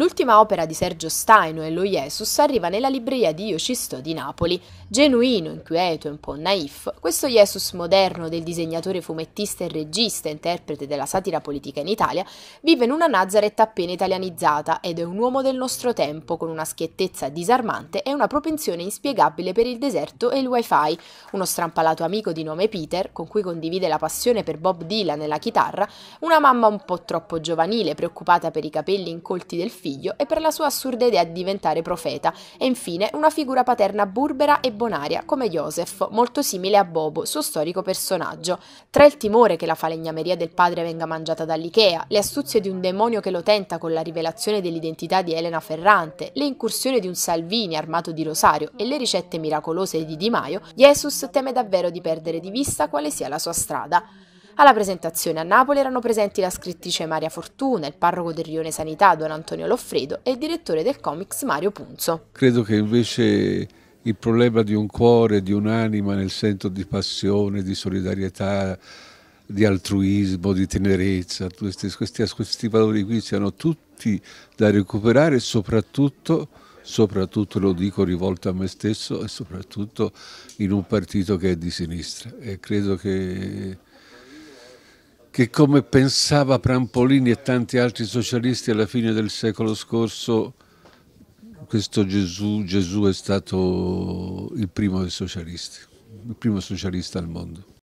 L'ultima opera di Sergio Staino e lo Jesus arriva nella libreria di Iocisto di Napoli. Genuino, inquieto e un po' naif, questo Jesus moderno del disegnatore fumettista e regista, interprete della satira politica in Italia, vive in una Nazareth appena italianizzata ed è un uomo del nostro tempo con una schiettezza disarmante e una propensione inspiegabile per il deserto e il wifi, uno strampalato amico di nome Peter, con cui condivide la passione per Bob Dylan e la chitarra, una mamma un po' troppo giovanile, preoccupata per i capelli incolti del figlio, figlio e per la sua assurda idea di diventare profeta, e infine una figura paterna burbera e bonaria come Joseph, molto simile a Bobo, suo storico personaggio. Tra il timore che la falegnameria del padre venga mangiata dall'Ikea, le astuzie di un demonio che lo tenta con la rivelazione dell'identità di Elena Ferrante, le incursioni di un Salvini armato di rosario e le ricette miracolose di Di Maio, Jesus teme davvero di perdere di vista quale sia la sua strada. Alla presentazione a Napoli erano presenti la scrittrice Maria Fortuna, il parroco del Rione Sanità Don Antonio Loffredo e il direttore del comics Mario Punzo. Credo che invece il problema di un cuore, di un'anima nel senso di passione, di solidarietà, di altruismo, di tenerezza, questi, questi, questi valori qui siano tutti da recuperare e soprattutto, soprattutto lo dico rivolto a me stesso e soprattutto in un partito che è di sinistra e credo che che come pensava Prampolini e tanti altri socialisti alla fine del secolo scorso, questo Gesù, Gesù è stato il primo dei socialisti, il primo socialista al mondo.